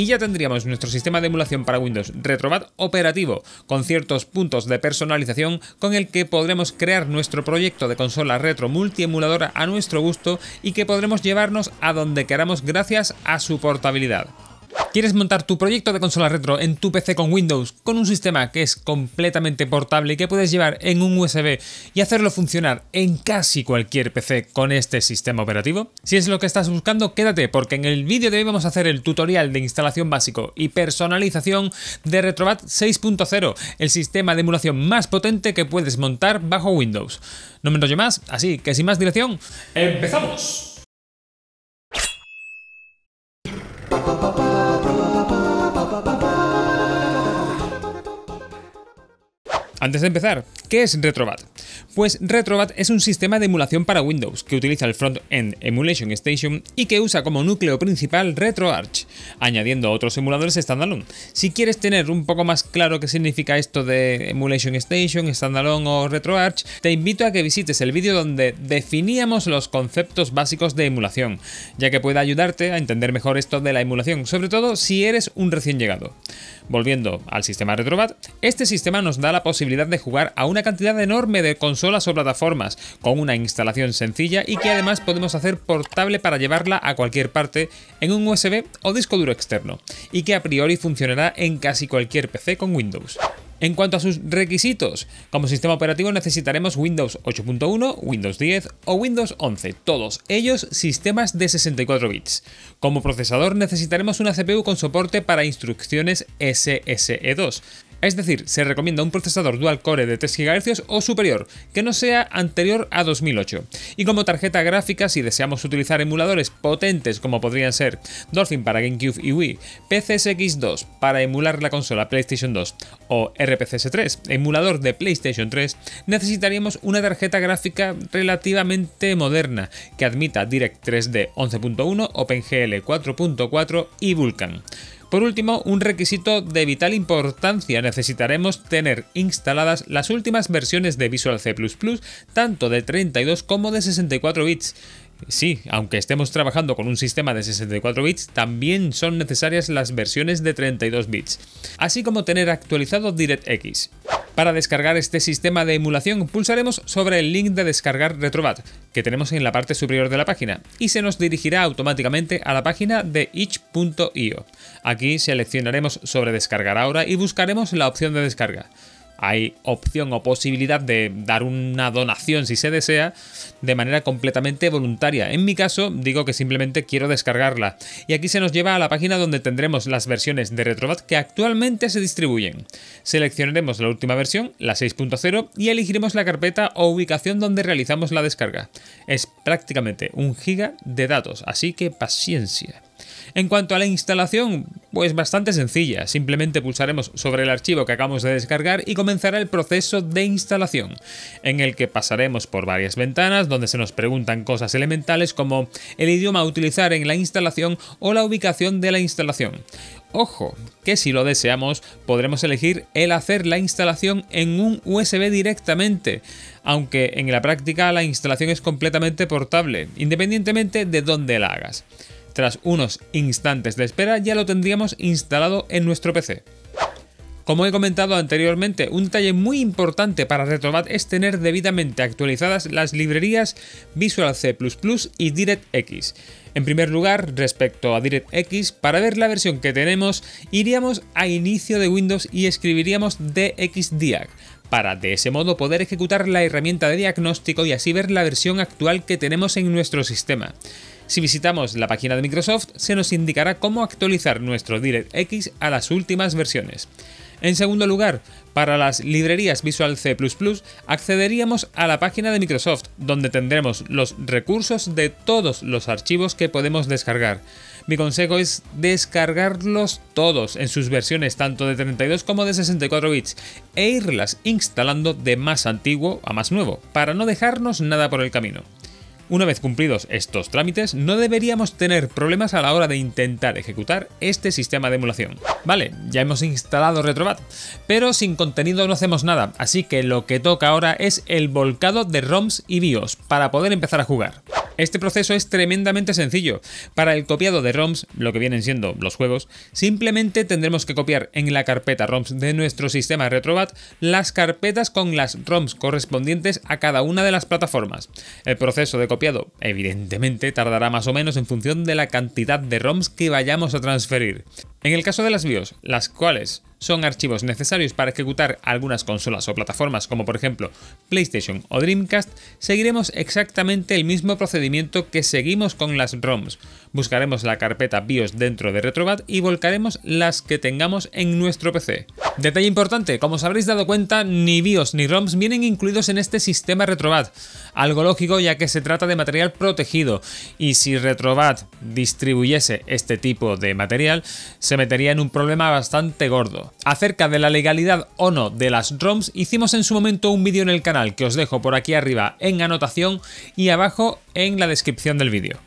y ya tendríamos nuestro sistema de emulación para Windows Retrobat operativo, con ciertos puntos de personalización con el que podremos crear nuestro proyecto de consola retro multiemuladora a nuestro gusto y que podremos llevarnos a donde queramos gracias a su portabilidad. ¿Quieres montar tu proyecto de consola retro en tu PC con Windows con un sistema que es completamente portable y que puedes llevar en un USB y hacerlo funcionar en casi cualquier PC con este sistema operativo? Si es lo que estás buscando, quédate porque en el vídeo de hoy vamos a hacer el tutorial de instalación básico y personalización de Retrobat 6.0, el sistema de emulación más potente que puedes montar bajo Windows. No me enrollo más, así que sin más dirección, ¡empezamos! Antes de empezar, ¿qué es Retrobat? Pues Retrobat es un sistema de emulación para Windows que utiliza el Front-End Emulation Station y que usa como núcleo principal RetroArch, añadiendo otros emuladores standalone. Si quieres tener un poco más claro qué significa esto de Emulation Station, standalone o RetroArch, te invito a que visites el vídeo donde definíamos los conceptos básicos de emulación, ya que puede ayudarte a entender mejor esto de la emulación, sobre todo si eres un recién llegado. Volviendo al sistema Retrobat, este sistema nos da la posibilidad de jugar a una cantidad enorme de consolas o plataformas, con una instalación sencilla y que además podemos hacer portable para llevarla a cualquier parte en un USB o disco duro externo, y que a priori funcionará en casi cualquier PC con Windows. En cuanto a sus requisitos, como sistema operativo necesitaremos Windows 8.1, Windows 10 o Windows 11, todos ellos sistemas de 64 bits. Como procesador necesitaremos una CPU con soporte para instrucciones SSE2, es decir, se recomienda un procesador dual core de 3 GHz o superior, que no sea anterior a 2008. Y como tarjeta gráfica, si deseamos utilizar emuladores potentes como podrían ser Dolphin para GameCube y Wii, PCSX2 para emular la consola PlayStation 2 o RPCS3, emulador de PlayStation 3, necesitaríamos una tarjeta gráfica relativamente moderna que admita Direct 3D 11.1, OpenGL 4.4 y Vulkan. Por último, un requisito de vital importancia, necesitaremos tener instaladas las últimas versiones de Visual C++, tanto de 32 como de 64 bits. Sí, aunque estemos trabajando con un sistema de 64 bits, también son necesarias las versiones de 32 bits, así como tener actualizado DirectX. Para descargar este sistema de emulación pulsaremos sobre el link de descargar Retrobat que tenemos en la parte superior de la página y se nos dirigirá automáticamente a la página de itch.io. Aquí seleccionaremos sobre descargar ahora y buscaremos la opción de descarga hay opción o posibilidad de dar una donación si se desea de manera completamente voluntaria. En mi caso digo que simplemente quiero descargarla. Y aquí se nos lleva a la página donde tendremos las versiones de Retrobat que actualmente se distribuyen. Seleccionaremos la última versión, la 6.0, y elegiremos la carpeta o ubicación donde realizamos la descarga. Es prácticamente un giga de datos, así que paciencia. En cuanto a la instalación, pues bastante sencilla, simplemente pulsaremos sobre el archivo que acabamos de descargar y comenzará el proceso de instalación, en el que pasaremos por varias ventanas donde se nos preguntan cosas elementales como el idioma a utilizar en la instalación o la ubicación de la instalación. Ojo, que si lo deseamos podremos elegir el hacer la instalación en un USB directamente, aunque en la práctica la instalación es completamente portable, independientemente de dónde la hagas tras unos instantes de espera ya lo tendríamos instalado en nuestro PC. Como he comentado anteriormente, un detalle muy importante para Retrobat es tener debidamente actualizadas las librerías Visual C++ y DirectX. En primer lugar, respecto a DirectX, para ver la versión que tenemos, iríamos a inicio de Windows y escribiríamos DXDiag, para de ese modo poder ejecutar la herramienta de diagnóstico y así ver la versión actual que tenemos en nuestro sistema. Si visitamos la página de Microsoft, se nos indicará cómo actualizar nuestro DirectX a las últimas versiones. En segundo lugar, para las librerías Visual C++, accederíamos a la página de Microsoft, donde tendremos los recursos de todos los archivos que podemos descargar. Mi consejo es descargarlos todos en sus versiones tanto de 32 como de 64 bits e irlas instalando de más antiguo a más nuevo, para no dejarnos nada por el camino. Una vez cumplidos estos trámites, no deberíamos tener problemas a la hora de intentar ejecutar este sistema de emulación. Vale, ya hemos instalado Retrobat, pero sin contenido no hacemos nada, así que lo que toca ahora es el volcado de ROMs y BIOS para poder empezar a jugar. Este proceso es tremendamente sencillo. Para el copiado de ROMs, lo que vienen siendo los juegos, simplemente tendremos que copiar en la carpeta ROMs de nuestro sistema Retrobat las carpetas con las ROMs correspondientes a cada una de las plataformas. El proceso de copiado, evidentemente, tardará más o menos en función de la cantidad de ROMs que vayamos a transferir. En el caso de las BIOS, las cuales son archivos necesarios para ejecutar algunas consolas o plataformas como por ejemplo PlayStation o Dreamcast, seguiremos exactamente el mismo procedimiento que seguimos con las ROMs. Buscaremos la carpeta BIOS dentro de Retrobat y volcaremos las que tengamos en nuestro PC. Detalle importante, como os habréis dado cuenta, ni BIOS ni ROMs vienen incluidos en este sistema Retrobat, algo lógico ya que se trata de material protegido y si Retrobat distribuyese este tipo de material, se metería en un problema bastante gordo. Acerca de la legalidad o no de las drums, hicimos en su momento un vídeo en el canal que os dejo por aquí arriba en anotación y abajo en la descripción del vídeo.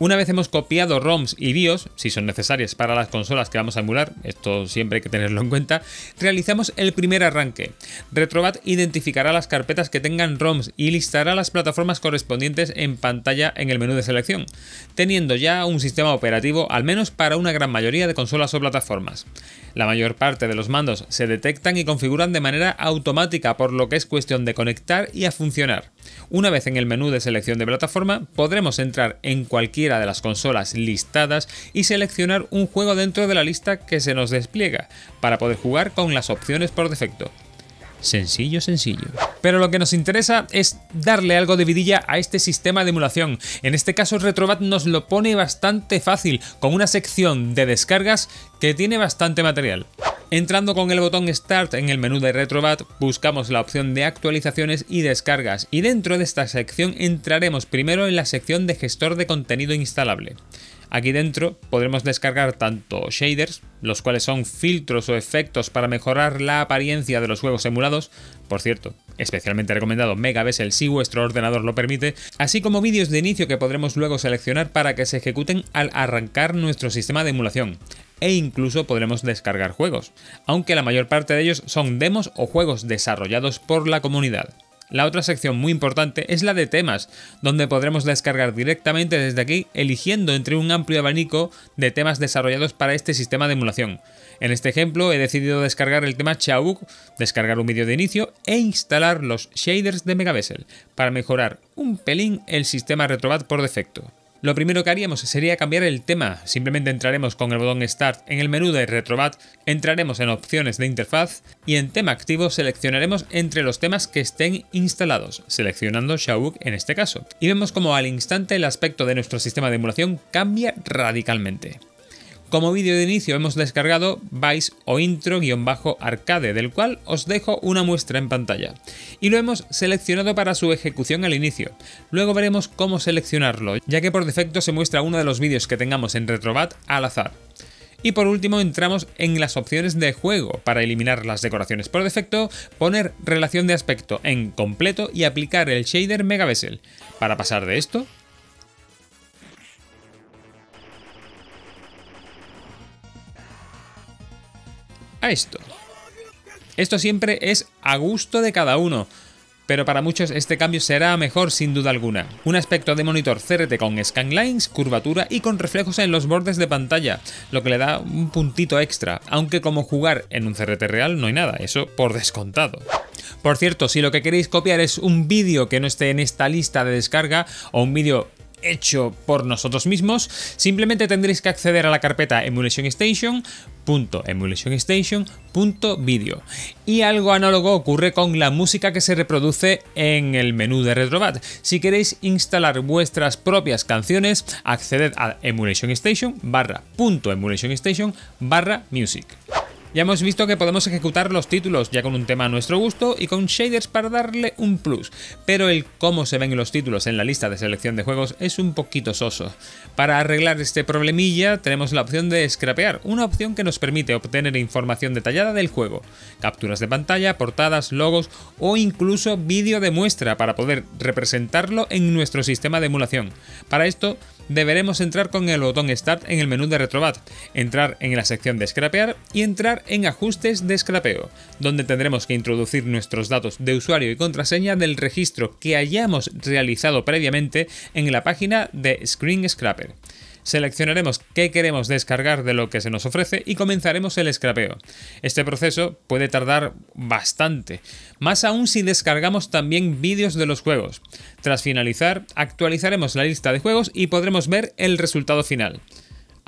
Una vez hemos copiado ROMs y BIOS, si son necesarias para las consolas que vamos a emular, esto siempre hay que tenerlo en cuenta, realizamos el primer arranque. Retrobat identificará las carpetas que tengan ROMs y listará las plataformas correspondientes en pantalla en el menú de selección, teniendo ya un sistema operativo al menos para una gran mayoría de consolas o plataformas. La mayor parte de los mandos se detectan y configuran de manera automática, por lo que es cuestión de conectar y a funcionar. Una vez en el menú de selección de plataforma, podremos entrar en cualquiera de las consolas listadas y seleccionar un juego dentro de la lista que se nos despliega, para poder jugar con las opciones por defecto. Sencillo, sencillo. Pero lo que nos interesa es darle algo de vidilla a este sistema de emulación. En este caso Retrobat nos lo pone bastante fácil, con una sección de descargas que tiene bastante material. Entrando con el botón Start en el menú de Retrobat, buscamos la opción de actualizaciones y descargas y dentro de esta sección entraremos primero en la sección de gestor de contenido instalable. Aquí dentro podremos descargar tanto shaders, los cuales son filtros o efectos para mejorar la apariencia de los juegos emulados, por cierto, especialmente recomendado Bessel si vuestro ordenador lo permite, así como vídeos de inicio que podremos luego seleccionar para que se ejecuten al arrancar nuestro sistema de emulación e incluso podremos descargar juegos, aunque la mayor parte de ellos son demos o juegos desarrollados por la comunidad. La otra sección muy importante es la de temas, donde podremos descargar directamente desde aquí, eligiendo entre un amplio abanico de temas desarrollados para este sistema de emulación. En este ejemplo he decidido descargar el tema Chauk, descargar un vídeo de inicio e instalar los shaders de Megabessel, para mejorar un pelín el sistema Retrobat por defecto. Lo primero que haríamos sería cambiar el tema, simplemente entraremos con el botón Start en el menú de Retrobat, entraremos en opciones de interfaz y en tema activo seleccionaremos entre los temas que estén instalados, seleccionando Shawook en este caso. Y vemos como al instante el aspecto de nuestro sistema de emulación cambia radicalmente. Como vídeo de inicio hemos descargado Vice o intro-arcade, del cual os dejo una muestra en pantalla. Y lo hemos seleccionado para su ejecución al inicio. Luego veremos cómo seleccionarlo, ya que por defecto se muestra uno de los vídeos que tengamos en Retrobat al azar. Y por último entramos en las opciones de juego para eliminar las decoraciones por defecto, poner relación de aspecto en completo y aplicar el shader Megabessel. Para pasar de esto, a esto. Esto siempre es a gusto de cada uno, pero para muchos este cambio será mejor sin duda alguna. Un aspecto de monitor CRT con scanlines, curvatura y con reflejos en los bordes de pantalla, lo que le da un puntito extra, aunque como jugar en un CRT real no hay nada, eso por descontado. Por cierto, si lo que queréis copiar es un vídeo que no esté en esta lista de descarga o un vídeo hecho por nosotros mismos, simplemente tendréis que acceder a la carpeta Emulation Y algo análogo ocurre con la música que se reproduce en el menú de Retrobat. Si queréis instalar vuestras propias canciones, acceded a emulationstation barra barra music. Ya hemos visto que podemos ejecutar los títulos ya con un tema a nuestro gusto y con shaders para darle un plus, pero el cómo se ven los títulos en la lista de selección de juegos es un poquito soso. Para arreglar este problemilla tenemos la opción de scrapear, una opción que nos permite obtener información detallada del juego, capturas de pantalla, portadas, logos o incluso vídeo de muestra para poder representarlo en nuestro sistema de emulación. Para esto deberemos entrar con el botón Start en el menú de Retrobat, entrar en la sección de scrapear y entrar en ajustes de scrapeo, donde tendremos que introducir nuestros datos de usuario y contraseña del registro que hayamos realizado previamente en la página de Screen Scraper. Seleccionaremos qué queremos descargar de lo que se nos ofrece y comenzaremos el scrapeo. Este proceso puede tardar bastante, más aún si descargamos también vídeos de los juegos. Tras finalizar, actualizaremos la lista de juegos y podremos ver el resultado final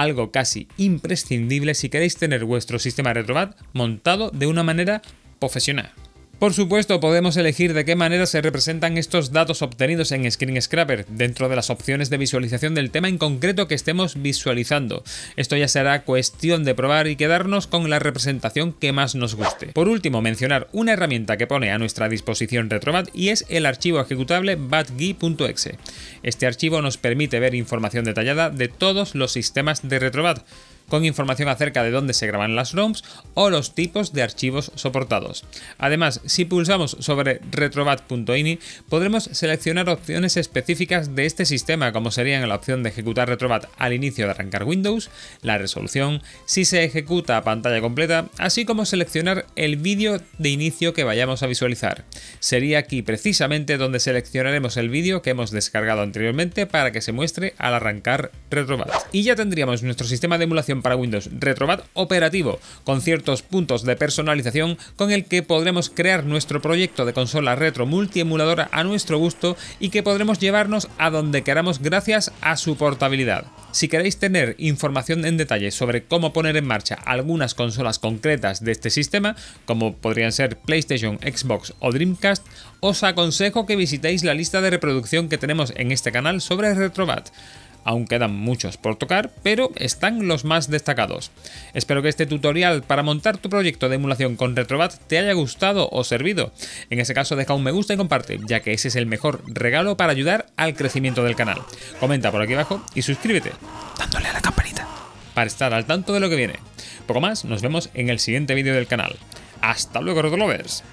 algo casi imprescindible si queréis tener vuestro sistema RetroBAT montado de una manera profesional. Por supuesto, podemos elegir de qué manera se representan estos datos obtenidos en Screen Scrapper, dentro de las opciones de visualización del tema en concreto que estemos visualizando. Esto ya será cuestión de probar y quedarnos con la representación que más nos guste. Por último, mencionar una herramienta que pone a nuestra disposición Retrobat y es el archivo ejecutable batgui.exe. Este archivo nos permite ver información detallada de todos los sistemas de Retrobat, con información acerca de dónde se graban las ROMs o los tipos de archivos soportados. Además, si pulsamos sobre retrobat.ini, podremos seleccionar opciones específicas de este sistema, como serían la opción de ejecutar retrobat al inicio de arrancar Windows, la resolución, si se ejecuta a pantalla completa, así como seleccionar el vídeo de inicio que vayamos a visualizar. Sería aquí precisamente donde seleccionaremos el vídeo que hemos descargado anteriormente para que se muestre al arrancar retrobat. Y ya tendríamos nuestro sistema de emulación para Windows Retrobat operativo, con ciertos puntos de personalización con el que podremos crear nuestro proyecto de consola retro multiemuladora a nuestro gusto y que podremos llevarnos a donde queramos gracias a su portabilidad. Si queréis tener información en detalle sobre cómo poner en marcha algunas consolas concretas de este sistema, como podrían ser PlayStation, Xbox o Dreamcast, os aconsejo que visitéis la lista de reproducción que tenemos en este canal sobre Retrobat. Aún quedan muchos por tocar, pero están los más destacados. Espero que este tutorial para montar tu proyecto de emulación con Retrobat te haya gustado o servido. En ese caso deja un me gusta y comparte, ya que ese es el mejor regalo para ayudar al crecimiento del canal. Comenta por aquí abajo y suscríbete, dándole a la campanita, para estar al tanto de lo que viene. Poco más, nos vemos en el siguiente vídeo del canal. ¡Hasta luego, Retrolovers!